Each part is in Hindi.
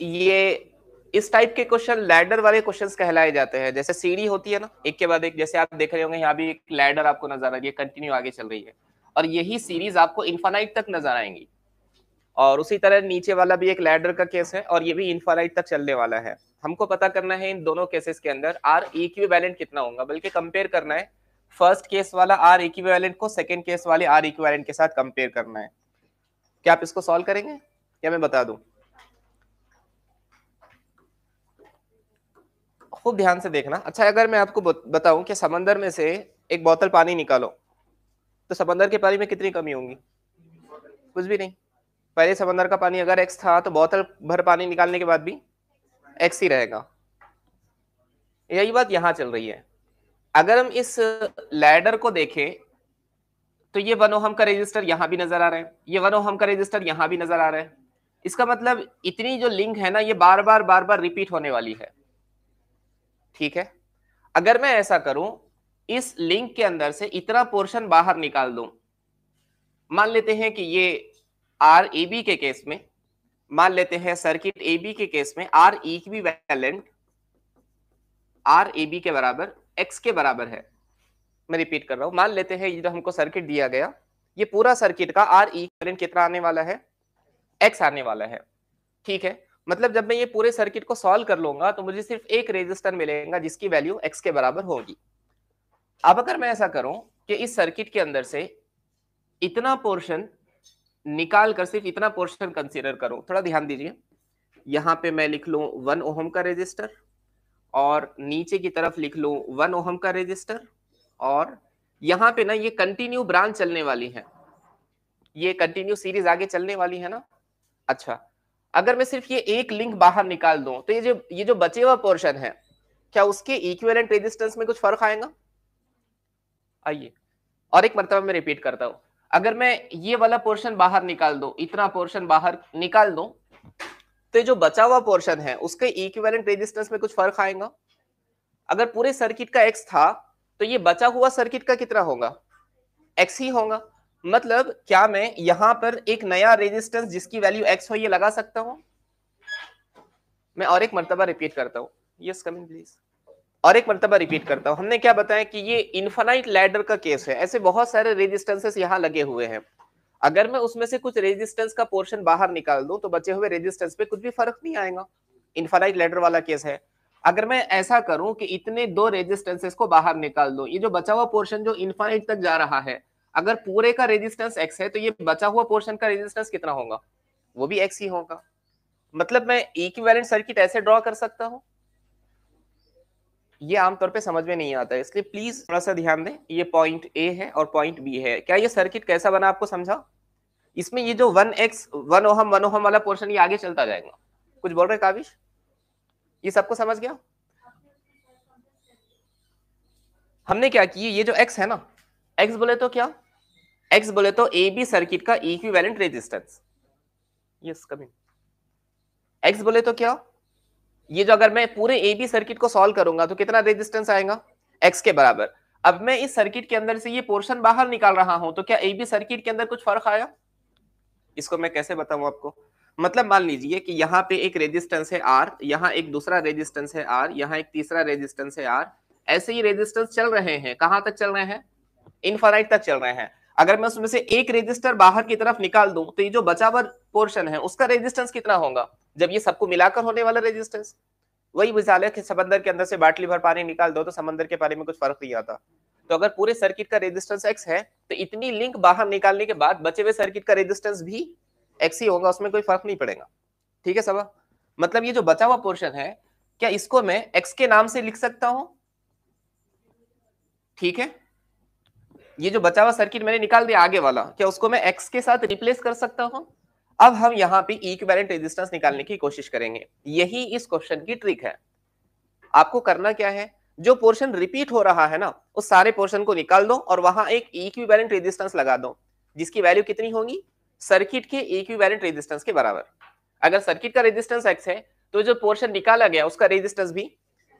ये इस टाइप के क्वेश्चन लैडर वाले क्वेश्चंस कहलाए जाते हैं जैसे सीढ़ी होती है ना एक के बाद एक जैसे आप देख रहे होंगे यहाँ भी एक लैडर आपको नजर आ रही है कंटिन्यू आगे चल रही है और यही सीरीज आपको इन्फानाइट तक नजर आएंगी और उसी तरह नीचे वाला भी एक लैडर का केस है और ये भी इन्फानाइट तक चलने वाला है हमको पता करना है इन दोनों केसेस के अंदर आर इक्विवेलेंट कितना होगा बल्कि कंपेयर करना है फर्स्ट केस वाला आर इक्विवेलेंट को सेकेंड केस वाले आर इक्विवेलेंट के साथ कंपेयर करना है क्या आप इसको सॉल्व करेंगे या मैं बता दूं खूब ध्यान से देखना अच्छा अगर मैं आपको बताऊं कि समंदर में से एक बोतल पानी निकालो तो समंदर के पानी में कितनी कमी होगी कुछ भी नहीं पहले समंदर का पानी अगर एक्स था तो बोतल भर पानी निकालने के बाद भी एक्स ही रहेगा यही बात यहां चल रही है अगर हम इस लैडर को देखें तो ये वन ओहम का रजिस्टर यहां भी नजर आ रहा है ये वन ओहम का रजिस्टर यहां भी नजर आ रहा है इसका मतलब इतनी जो लिंक है ना ये बार बार बार बार रिपीट होने वाली है ठीक है अगर मैं ऐसा करूं इस लिंक के अंदर से इतना पोर्शन बाहर निकाल दूं मान लेते हैं कि ये आर ए बी के केस में मान लेते हैं सर्किट ए बी के केस में R equivalent are A B के बराबर एक्स के बराबर है मैं रिपीट कर रहा हूं मान लेते हैं ये जो हमको सर्किट दिया गया ये पूरा सर्किट का आर ई कितना आने वाला है एक्स आने वाला है ठीक है मतलब जब मैं ये पूरे सर्किट को सॉल्व कर लूंगा तो मुझे सिर्फ एक रेजिस्टर मिलेगा जिसकी वैल्यू एक्स के बराबर होगी अब अगर मैं ऐसा करूं कि इस सर्किट के अंदर से इतना पोर्शन निकाल कर सिर्फ इतना पोर्शन कंसीडर करूं थोड़ा ध्यान दीजिए यहाँ पे मैं लिख लू वन ओहम का रजिस्टर और नीचे की तरफ लिख लू वन ओहम का रजिस्टर और यहाँ पे ना ये कंटिन्यू ब्रांच चलने वाली है ये कंटिन्यू सीरीज आगे चलने वाली है ना अच्छा अगर मैं सिर्फ ये एक लिंक बाहर निकाल दूं तो ये जो ये जो बचे हुआ पोर्शन है क्या उसके इक्विवेलेंट रेजिस्टेंस में कुछ फर्क आएगा आइए और एक मरतबा मैं रिपीट करता हूं अगर मैं ये वाला पोर्शन बाहर निकाल दो इतना पोर्शन बाहर निकाल दो तो जो बचा हुआ पोर्शन है उसके इक्विवेलेंट रेजिस्टेंस में कुछ फर्क आएगा अगर पूरे सर्किट का एक्स था तो ये बचा हुआ सर्किट का कितना होगा एक्स ही होगा मतलब क्या मैं यहां पर एक नया रेजिस्टेंस जिसकी वैल्यू एक्स हो ये लगा सकता हूं मैं और एक मरतबा रिपीट करता हूं यस कमिंग प्लीज और एक मरतबा रिपीट करता हूं हमने क्या बताया कि ये इन्फाइट लैडर का केस है ऐसे बहुत सारे रेजिस्टेंसेस यहाँ लगे हुए हैं अगर मैं उसमें से कुछ रेजिस्टेंस का पोर्शन बाहर निकाल दूं तो बचे हुए रेजिस्टेंस पे कुछ भी फर्क नहीं आएगा इन्फाइट लैडर वाला केस है अगर मैं ऐसा करूं कि इतने दो रेजिस्टेंसेस को बाहर निकाल दूं ये जो बचा हुआ पोर्शन जो इन्फाइट तक जा रहा है अगर पूरे का रेजिस्टेंस एक्स है तो ये बचा हुआ पोर्शन का रेजिस्टेंस कितना होगा वो भी एक्स ही होगा मतलब मैं इक्विवेलेंट सर्किट ऐसे ड्रॉ कर सकता हूँ ये आमतौर पे समझ में नहीं आता है इसलिए प्लीज थोड़ा सा ध्यान दें ये पॉइंट ए है और पॉइंट बी है क्या ये सर्किट कैसा बना आपको समझा इसमें ये जो one X one ohm one ohm वाला पोर्शन ये आगे चलता जाएगा कुछ बोल रहे काविश ये सबको समझ गया हमने क्या किया ये जो एक्स है ना एक्स बोले तो क्या एक्स बोले तो ए बी सर्किट का equivalent resistance yes coming X बोले तो क्या ये जो अगर मैं पूरे ए बी सर्किट को सॉल्व करूंगा तो कितना रेजिस्टेंस आएगा एक्स के बराबर अब मैं इस सर्किट के अंदर से ये पोर्शन बाहर निकाल रहा हूं तो क्या ए बी सर्किट के अंदर कुछ फर्क आया इसको मैं कैसे बताऊं आपको मतलब मान लीजिए कि यहाँ पे एक रेजिस्टेंस है आर यहाँ एक दूसरा रेजिस्टेंस है आर यहाँ एक तीसरा रेजिस्टेंस है आर ऐसे ही रेजिस्टेंस चल रहे हैं कहां तक चल रहे हैं इनफाइट तक चल रहे हैं अगर मैं उसमें से एक रेजिस्टर बाहर की तरफ निकाल दूं तो ये जो बचा हुआ पोर्शन है उसका रेजिस्टेंस कितना होगा जब ये सबको मिलाकर होने वाला रेजिस्टेंस वही मिसाल है कि समंदर के अंदर से बाटली भर पानी निकाल दो तो समंदर के पानी में कुछ फर्क नहीं आता तो अगर पूरे सर्किट का रेजिस्टेंस एक्स है तो इतनी लिंक बाहर निकालने के बाद बचे हुए सर्किट का रेजिस्टेंस भी एक्स ही होगा उसमें कोई फर्क नहीं पड़ेगा ठीक है सबा मतलब ये जो बचा हुआ पोर्शन है क्या इसको मैं एक्स के नाम से लिख सकता हूं ठीक है ये जो बचा हुआ सर्किट मैंने निकाल दिया आगे वाला क्या उसको मैं एक्स के साथ रिप्लेस कर सकता हूँ अब हम यहाँ पे इक्वेलेंट रेजिस्टेंस निकालने की कोशिश करेंगे यही इस क्वेश्चन की ट्रिक है आपको करना क्या है जो पोर्शन रिपीट हो रहा है ना उस सारे पोर्शन को निकाल दो और वहां एक इक्विवेलेंट रेजिस्टेंस लगा दो जिसकी वैल्यू कितनी होगी सर्किट के इक्विवेलेंट रेजिस्टेंस के बराबर अगर सर्किट का रेजिस्टेंस एक्स है तो जो पोर्शन निकाला गया उसका रेजिस्टेंस भी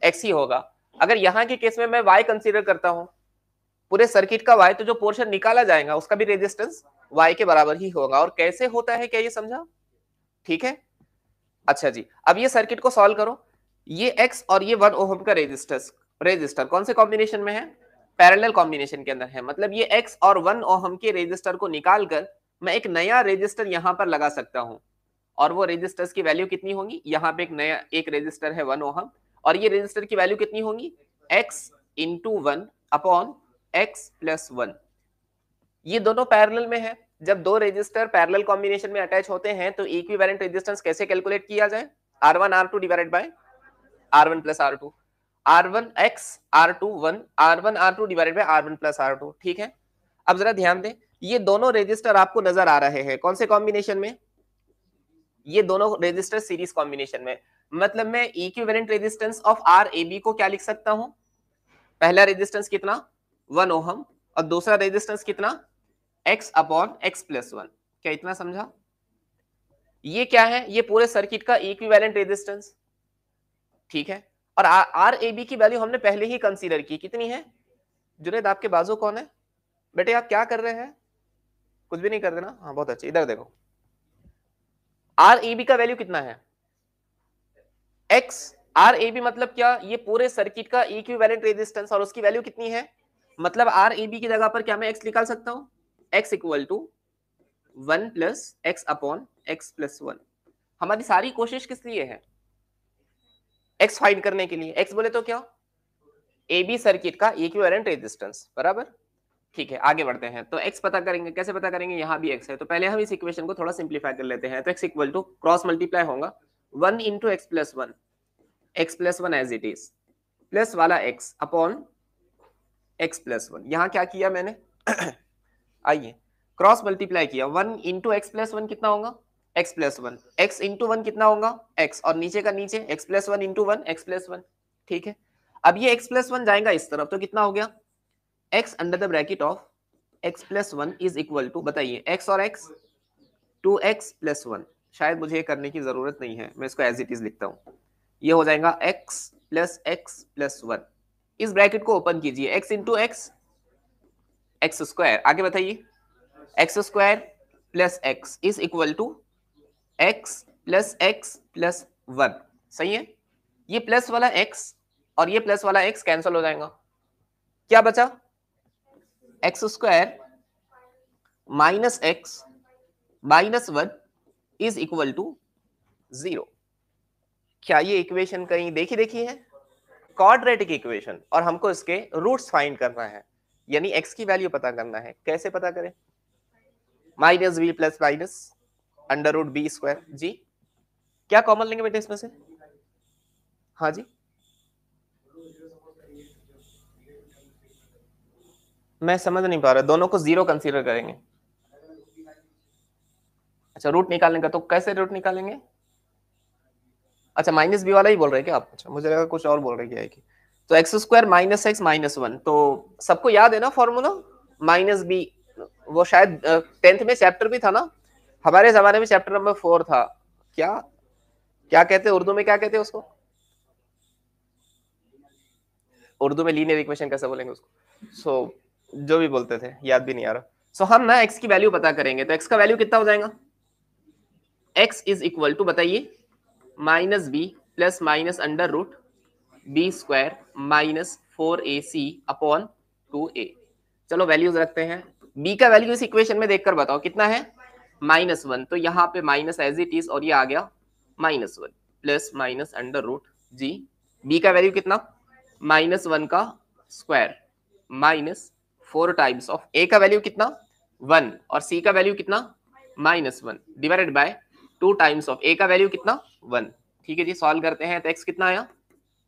एक्स ही होगा अगर यहाँ के केस में मैं वाई कंसिडर करता हूँ पूरे सर्किट का वाई तो जो पोर्शन निकाला जाएगा उसका भी रेजिस्टेंस वाई के बराबर ही होगा और कैसे होता है क्या ये समझा ठीक है अच्छा जी अब ये सर्किट को सॉल्व करो ये एक्स और ये वन ओहम का रेजिस्टेंस रेजिस्टर कौन से कॉम्बिनेशन में है पैरेलल कॉम्बिनेशन के अंदर है मतलब ये एक्स और वन ओहम के रेजिस्टर को निकाल कर मैं एक नया रेजिस्टर यहाँ पर लगा सकता हूँ और वो रेजिस्टर्स की वैल्यू कितनी होगी यहाँ पे एक नया एक रेजिस्टर है वन ओहम और ये रेजिस्टर की वैल्यू कितनी होगी X into one upon X plus one ये दोनों पैरेलल में है जब दो रेजिस्टर पैरेलल कॉम्बिनेशन में अटैच होते हैं तो इक्विवेलेंट रेजिस्टेंस कैसे कैलकुलेट किया जाए R one R two divided by R one plus R two R one X R two one R one R two divided by R one plus R two ठीक है अब जरा ध्यान दें ये दोनों रेजिस्टर आपको नजर आ रहे हैं कौन से कॉम्बिनेशन में ये दोनों रेजिस्टर सीरीज कॉम्बिनेशन में मतलब मैं equivalent resistance of R A B को क्या लिख सकता हूं पहला रेजिस्टेंस कितना वन ओहम और दूसरा रेजिस्टेंस कितना X upon X plus one क्या इतना समझा ये क्या है ये पूरे सर्किट का इक्विवेलेंट रेजिस्टेंस ठीक है और आर ए बी की वैल्यू हमने पहले ही कंसीडर की कितनी है जुनेद आपके बाजू कौन है बेटे आप क्या कर रहे हैं कुछ भी नहीं कर देना हाँ बहुत अच्छा इधर देखो आर ए बी का वैल्यू कितना है एक्स आर ए बी मतलब क्या ये पूरे सर्किट का इक्विवेलेंट रेजिस्टेंस और उसकी वैल्यू कितनी है मतलब आर ए बी की जगह पर क्या मैं एक्स निकाल सकता हूँ X equal to one plus X upon X plus one हमारी सारी कोशिश किस लिए है एक्स फाइंड करने के लिए एक्स बोले तो क्या ए बी सर्किट का इक्विवेलेंट रेजिस्टेंस बराबर ठीक है आगे बढ़ते हैं तो एक्स पता करेंगे कैसे पता करेंगे यहाँ भी एक्स है तो पहले हम इस इक्वेशन को थोड़ा सिंप्लीफाई कर लेते हैं तो X equal to cross multiply होगा one into X plus one X plus one as it is plus वाला X upon X plus one यहाँ क्या किया मैंने आइए क्रॉस मल्टीप्लाई किया one into X plus one कितना होगा X plus one X into one कितना होगा एक्स और नीचे का नीचे X plus one into one X plus one ठीक है अब ये एक्स प्लस वन जाएगा इस तरफ तो कितना हो गया X under the bracket of X plus one is equal to बताइए एक्स और X to X plus one शायद मुझे ये करने की जरूरत नहीं है मैं इसको एज इट इज लिखता हूँ ये हो जाएगा X plus X plus one इस ब्रैकेट को ओपन कीजिए X into X X square आगे बताइए X square plus X is equal to X plus X plus one सही है ये प्लस वाला एक्स और ये प्लस वाला एक्स कैंसिल हो जाएगा क्या बचा X square minus X minus one is equal to zero क्या ये इक्वेशन कहीं देखी देखी है क्वाड्रेटिक इक्वेशन और हमको इसके रूट्स फाइंड करना है यानी एक्स की वैल्यू पता करना है कैसे पता करें minus B plus minus under root B square जी क्या कॉमन लेंगे बेटे इसमें से हाँ जी मैं समझ नहीं पा रहा दोनों को जीरो कंसीडर करेंगे अच्छा रूट निकालने का तो कैसे रूट निकालेंगे अच्छा माइनस बी वाला ही बोल रहे क्या आप अच्छा मुझे लगा कुछ और बोल रहे क्या है कि तो X square minus X minus one तो सबको याद है ना फॉर्मूला माइनस बी वो शायद टेंथ में चैप्टर भी था ना हमारे जमाने में चैप्टर नंबर फोर था क्या क्या कहते हैं उर्दू में क्या कहते हैं उसको उर्दू में लीनियर इक्वेशन कैसे बोलेंगे उसको सो so, जो भी बोलते थे याद भी नहीं आ रहा सो so, हम ना एक्स की वैल्यू पता करेंगे तो एक्स का वैल्यू कितना हो जाएगा एक्स इज इक्वल टू बताइए minus B plus minus under root B square minus four a c upon two a चलो वैल्यूज रखते हैं बी का वैल्यू इस इक्वेशन में देखकर बताओ कितना है माइनस वन तो यहाँ पे माइनस एज इट इज और ये आ गया minus one plus minus under root जी बी का वैल्यू कितना माइनस वन का square minus four times of A का वैल्यू कितना वन और सी का वैल्यू कितना minus one divided by two times of A का वैल्यू कितना वन ठीक है जी सॉल्व करते हैं तो एक्स कितना आया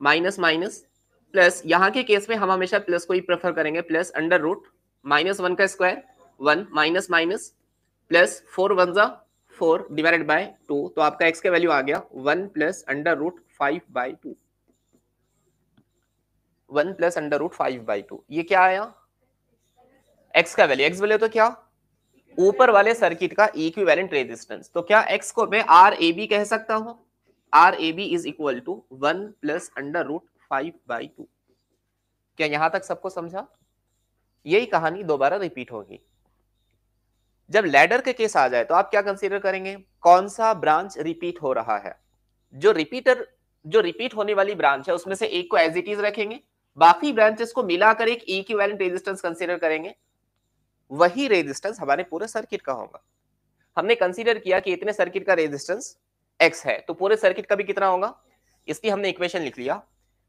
माइनस माइनस प्लस यहाँ के केस में हम हमेशा प्लस को ही प्रेफर करेंगे plus under root minus one का square one minus minus plus four one जा फोर डिवाइडेड बाय टू तो आपका एक्स का वैल्यू आ गया one plus under root five by two one plus under root five by two ये क्या आया एक्स का वैल्यू एक्स वैल्यू तो क्या ऊपर वाले सर्किट का इक्विवेलेंट रेजिस्टेंस तो क्या एक्स को मैं आर ए बी कह सकता हूं R A B is equal to one plus under root five by two क्या यहां तक सबको समझा यही कहानी दोबारा रिपीट होगी जब लैडर के केस आ जाए तो आप क्या कंसीडर करेंगे कौन सा ब्रांच रिपीट हो रहा है जो रिपीटर जो रिपीट होने वाली ब्रांच है उसमें से एक को एज इट इज रखेंगे बाकी ब्रांचेस को मिलाकर एक इक्विवेलेंट रेजिस्टेंस कंसीडर करेंगे वही रेजिस्टेंस हमारे पूरे सर्किट का होगा हमने कंसीडर किया कि इतने सर्किट का रेजिस्टेंस एक्स है तो पूरे सर्किट का भी कितना होगा इसकी हमने इक्वेशन लिख लिया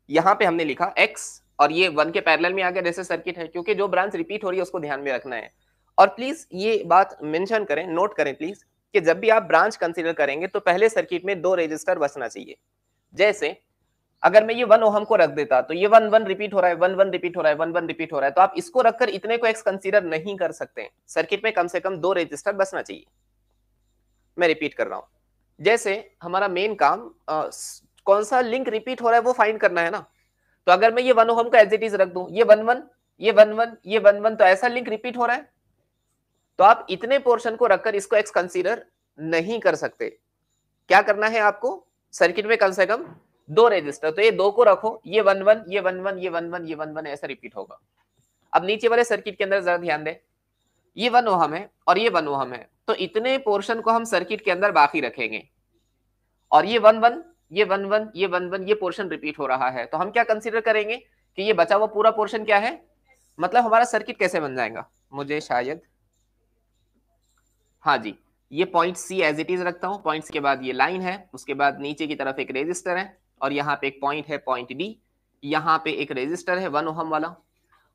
यहाँ पे हमने लिखा एक्स और ये वन के पैरेलल में आ गया जैसे सर्किट है क्योंकि जो ब्रांच रिपीट हो रही है उसको ध्यान में रखना है और प्लीज ये बात मेंशन करें नोट करें प्लीज कि जब भी आप ब्रांच कंसीडर करेंगे तो पहले सर्किट में दो रजिस्टर बसना चाहिए जैसे अगर मैं ये वन ओहम को रख देता तो ये वन वन रिपीट हो रहा है वन वन रिपीट हो रहा है वन वन रिपीट हो रहा है तो आप इसको रखकर इतने को एक्स कंसीडर नहीं कर सकते सर्किट में कम से कम दो रजिस्टर बसना चाहिए मैं रिपीट कर रहा हूं जैसे हमारा मेन काम आ, कौन सा लिंक रिपीट हो रहा है वो फाइंड करना है ना तो अगर मैं ये वन ओहम को एज इट इज रख दू ये वन वन ये वन वन ये वन वन तो ऐसा लिंक रिपीट हो रहा है तो आप इतने पोर्शन को रखकर इसको एक्स कंसिडर नहीं कर सकते क्या करना है आपको सर्किट में कम से कम दो रजिस्टर तो ये दो को रखो ये वन वन ये वन वन ये वन वन ये वन वन ऐसा रिपीट होगा अब नीचे वाले सर्किट के अंदर जरा ध्यान दें ये वन ओहम है और ये वन ओहम है तो इतने पोर्शन को हम सर्किट के अंदर बाकी रखेंगे और ये वन वन ये वन वन ये वन वन ये पोर्शन रिपीट हो रहा है तो हम क्या कंसिडर करेंगे कि ये बचा हुआ पूरा पोर्शन क्या है मतलब हमारा सर्किट कैसे बन जाएगा मुझे शायद हाँ जी ये point c as it is रखता हूँ पॉइंट्स के बाद ये लाइन है उसके बाद नीचे की तरफ एक रेजिस्टर है और यहाँ पे एक पॉइंट है पॉइंट डी यहाँ पे एक रेजिस्टर है वन ओहम वाला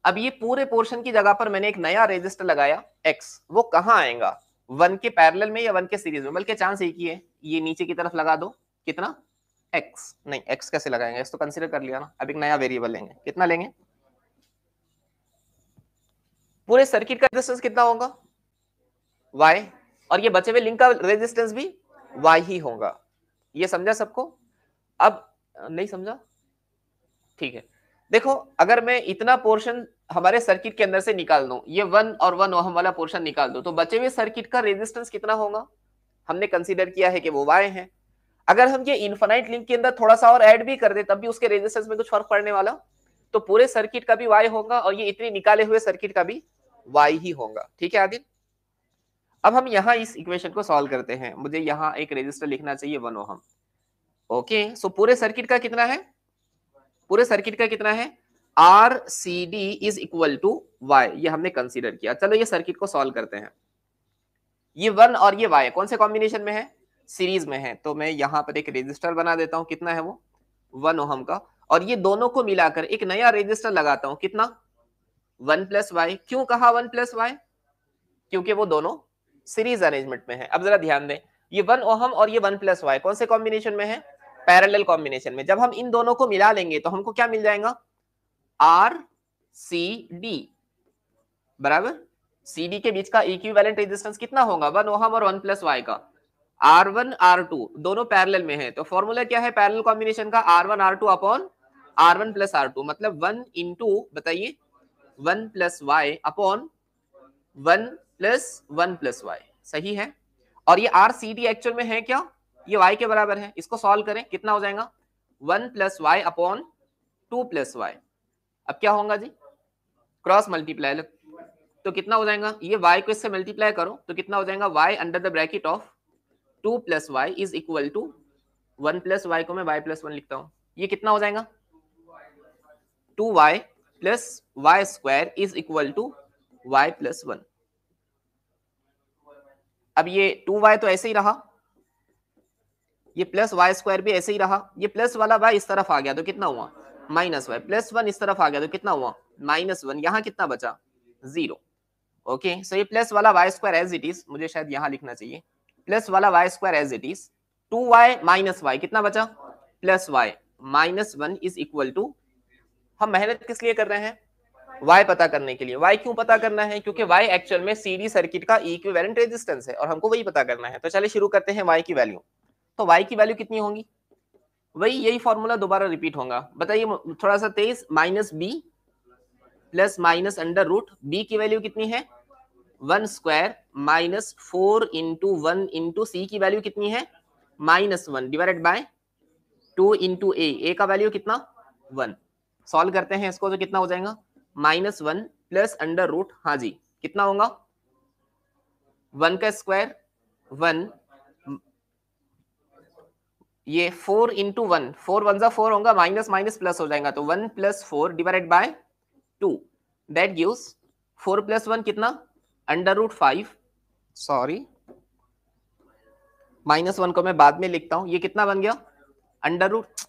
अब ये पूरे पोर्शन की जगह पर मैंने एक नया रेजिस्टर लगाया एक्स वो कहाँ आएगा वन के पैरेलल में या वन के सीरीज में बल्कि चांस एक ही है ये नीचे की तरफ लगा दो कितना एक्स नहीं एक्स कैसे लगाएंगे इसको तो कंसिडर कर लिया ना अब एक नया वेरिएबल लेंगे कितना लेंगे पूरे सर्किट का रेजिस्टेंस कितना होगा वाई और ये बचे हुए लिंक का रेजिस्टेंस भी वाई ही होगा ये समझा सबको अब नहीं समझा ठीक है देखो अगर मैं इतना पोर्शन हमारे सर्किट के अंदर से निकाल दू ये वन और वन ओहम वाला पोर्शन निकाल दो तो बचे हुए सर्किट का रेजिस्टेंस कितना होगा हमने कंसिडर किया है कि वो वाई है अगर हम ये इन्फाइट लिंक के अंदर थोड़ा सा और ऐड भी कर दे तब भी उसके रेजिस्टेंस में कुछ फर्क पड़ने वाला तो पूरे सर्किट का भी वाई होगा और ये इतने निकाले हुए सर्किट का भी वाई ही होगा ठीक है आदिन अब हम यहाँ इस इक्वेशन को सॉल्व करते हैं मुझे यहाँ एक रेजिस्टर लिखना चाहिए one ohm okay okay, so so पूरे सर्किट का कितना है पूरे सर्किट का कितना है R C D is equal to y ये हमने कंसीडर किया चलो ये सर्किट को सॉल्व करते हैं ये वन और ये वाई कौन से कॉम्बिनेशन में है सीरीज में है तो मैं यहां पर एक रेजिस्टर बना देता हूं कितना है वो वन ओहम का और ये दोनों को मिलाकर एक नया रजिस्टर लगाता हूं कितना वन प्लस वाई क्यों कहा वन प्लस वाई क्योंकि वो दोनों सीरीज अरेंजमेंट में है अब जरा ध्यान दें ये वन ओहम और ये वन प्लस वाई कौन से कॉम्बिनेशन में है पैरेलल कॉम्बिनेशन में जब हम इन दोनों को मिला लेंगे तो हमको क्या मिल जाएगा आर सी डी बराबर सी डी के बीच का इक्विवेलेंट रेजिस्टेंस कितना होगा वन ओहम और वन प्लस वाई का आर वन आर टू दोनों पैरेलल में है तो फॉर्मूला क्या है पैरेलल कॉम्बिनेशन का R one R two upon R one plus R two मतलब वन इन टू बताइए one plus y upon one plus one plus y सही है और ये आर सी डी एक्चुअल में है क्या ये y के बराबर है इसको सॉल्व करें कितना हो जाएगा one plus y upon two plus y अब क्या होगा जी क्रॉस मल्टीप्लाई तो कितना हो जाएगा ये y को इससे मल्टीप्लाई करो तो कितना हो जाएगा y under the bracket of two plus y is equal to one plus y को मैं वाई प्लस वन लिखता हूँ ये कितना हो जाएगा two y plus y square is equal to y plus one अब ये टू वाई तो ऐसे ही रहा ये प्लस वाई स्क्वायर भी ऐसे ही रहा ये प्लस वाला वाई इस तरफ आ गया तो कितना हुआ माइनस वाई प्लस वन इस तरफ आ गया तो कितना हुआ माइनस वन यहाँ कितना बचा जीरो ओके सो ये प्लस वाला y square as it is मुझे शायद यहाँ लिखना चाहिए प्लस वाला y square as it is two y minus y कितना बचा plus y minus one is equal to हम मेहनत किस लिए कर रहे हैं y पता करने के लिए y क्यों पता करना है क्योंकि y एक्चुअल में सीरीज सर्किट का इक्विवेलेंट रेजिस्टेंस है और हमको वही पता करना है तो चलिए शुरू करते हैं y की वैल्यू तो वाई की वैल्यू कितनी होगी वही यही फॉर्मूला दोबारा रिपीट होगा बताइए थोड़ा सा तेईस minus B plus minus under root b की वैल्यू कितनी है one square minus four into one into c की वैल्यू कितनी है minus one divided by two into a a का वैल्यू कितना वन सॉल्व करते हैं इसको तो कितना हो जाएगा minus one plus under root हाँ जी कितना होगा वन का स्क्वायर वन ये four into one four one सा फोर होगा माइनस माइनस प्लस हो जाएगा तो one plus four divided by two that gives four plus one कितना under root five sorry minus one को मैं बाद में लिखता हूं ये कितना बन गया अंडर रूट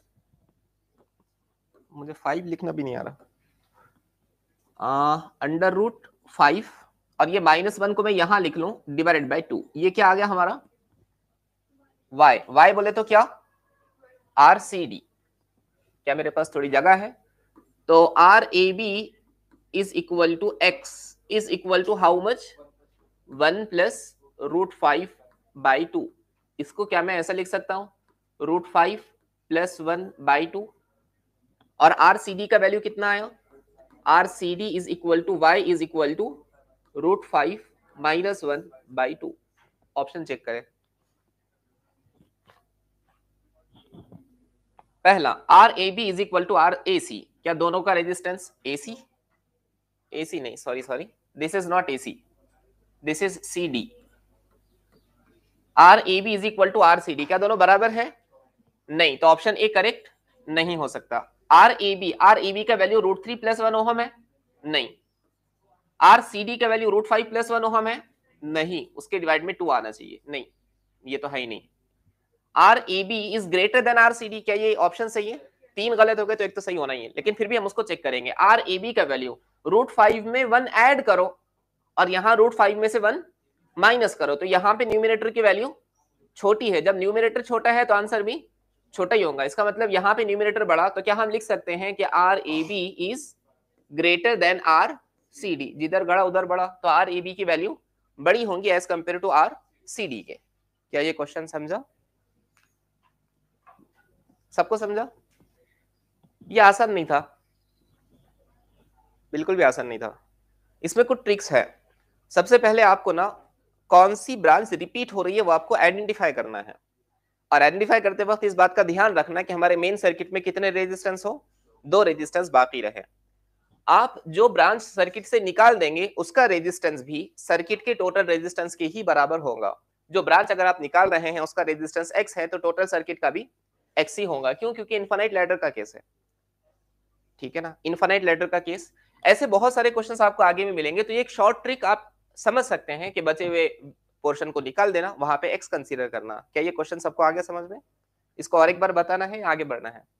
मुझे फाइव लिखना भी नहीं आ रहा अंडर रूट फाइव और ये माइनस वन को मैं यहां लिख लू डिवाइडेड बाई टू ये क्या आ गया हमारा वाई वाई बोले तो क्या आर सी डी क्या मेरे पास थोड़ी जगह है तो R A B is equal to x is equal to how much one plus root five by two इसको क्या मैं ऐसा लिख सकता हूं root five plus one by two और आर सी डी का वैल्यू कितना आया R C D is equal to y is equal to root five minus one by two option check करें पहला R A B is equal to R A C क्या दोनों का resistance A C A C नहीं sorry sorry this is not A C this is C D R A B is equal to R C D क्या दोनों बराबर है नहीं तो ऑप्शन ए करेक्ट नहीं हो सकता R A B R A B का value root three plus one ohm है नहीं आर सी डी का value root five plus one ohm है नहीं उसके डिवाइड में टू आना चाहिए नहीं ये तो है ही नहीं R A B is greater than R C D क्या ये ऑप्शन सही है तीन गलत हो गए तो एक तो सही होना ही है लेकिन फिर भी हम उसको चेक करेंगे आर ए बी का वैल्यू रूट फाइव में वन एड करो और यहाँ रूट फाइव में से वन माइनस करो तो यहाँ पे न्यूमिनेटर की वैल्यू छोटी है जब न्यूमिनेटर छोटा है तो आंसर भी छोटा ही होगा इसका मतलब यहाँ पे न्यूमिनेटर बड़ा तो क्या हम लिख सकते हैं कि R A B is greater than R C D जिधर गड़ा उधर बड़ा तो आर ए बी की वैल्यू बड़ी होंगी as compare to R C D के क्या ये क्वेश्चन समझा सबको समझा ये आसान नहीं था बिल्कुल भी आसान नहीं था इसमें कुछ ट्रिक्स है सबसे पहले आपको ना कौन सी ब्रांच रिपीट हो रही है वो आपको आइडेंटिफाई करना है और आइडेंटिफाई करते वक्त इस बात का ध्यान रखना कि हमारे मेन सर्किट में कितने रेजिस्टेंस हो दो रेजिस्टेंस बाकी रहे आप जो ब्रांच सर्किट से निकाल देंगे उसका रेजिस्टेंस भी सर्किट के टोटल रेजिस्टेंस के ही बराबर होगा जो ब्रांच अगर आप निकाल रहे हैं उसका रेजिस्टेंस एक्स है तो टोटल सर्किट का भी एक्स ही होगा क्यों क्योंकि इन्फाइट लेटर का केस है ठीक है ना इन्फाइट लेटर का केस ऐसे बहुत सारे क्वेश्चन आपको आगे में मिलेंगे तो ये एक शॉर्ट ट्रिक आप समझ सकते हैं कि बचे हुए पोर्शन को निकाल देना वहां पे एक्स कंसीडर करना क्या ये क्वेश्चन सबको आगे समझ में इसको और एक बार बताना है आगे बढ़ना है